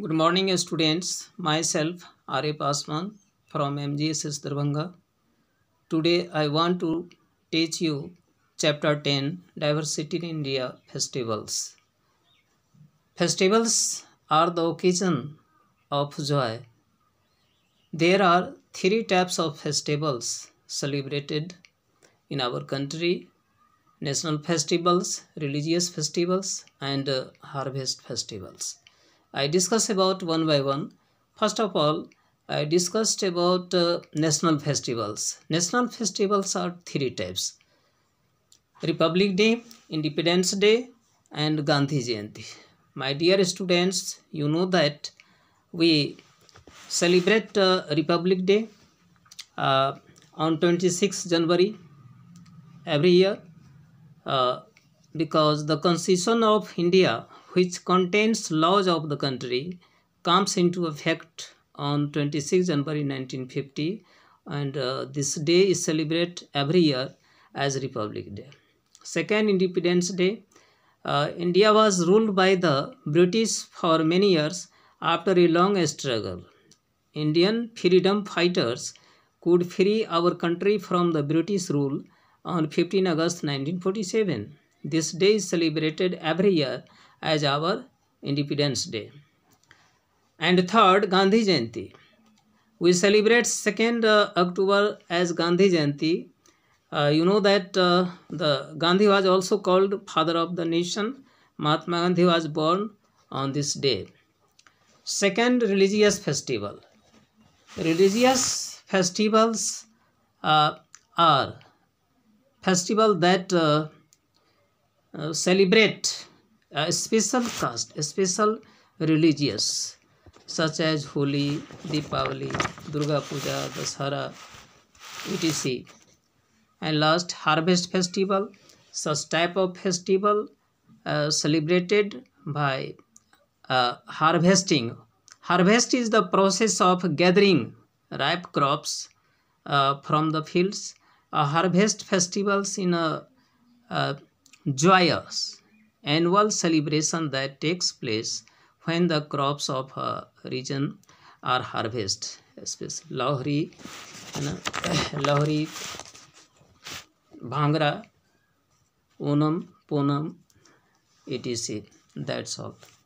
Good morning students, myself Arif Pasman from MGSS Darbhanga. Today I want to teach you chapter 10 Diversity in India Festivals. Festivals are the occasion of joy. There are three types of festivals celebrated in our country national festivals, religious festivals and harvest festivals. I discuss about one by one. First of all, I discussed about uh, national festivals. National festivals are three types. Republic Day, Independence Day and Gandhi Jayanti. My dear students, you know that we celebrate uh, Republic Day uh, on 26 January every year. Uh, because the constitution of India which contains laws of the country comes into effect on 26 January 1950 and uh, this day is celebrated every year as Republic Day. Second Independence Day, uh, India was ruled by the British for many years after a long struggle. Indian freedom fighters could free our country from the British rule on 15 August 1947. This day is celebrated every year as our Independence Day. And third, Gandhi Jayanti. We celebrate 2nd uh, October as Gandhi Jayanti. Uh, you know that uh, the Gandhi was also called father of the nation. Mahatma Gandhi was born on this day. Second, religious festival. Religious festivals uh, are festival that uh, uh, celebrate a special caste, a special religious such as Holi, Deepavali, Durga Puja, Dasara, etc. And last harvest festival, such type of festival uh, celebrated by uh, harvesting. Harvest is the process of gathering ripe crops uh, from the fields. harvest festivals in a uh, joyous annual celebration that takes place when the crops of a region are harvested especially lohri है ना Lohri bhangra Onam Poonam it is that's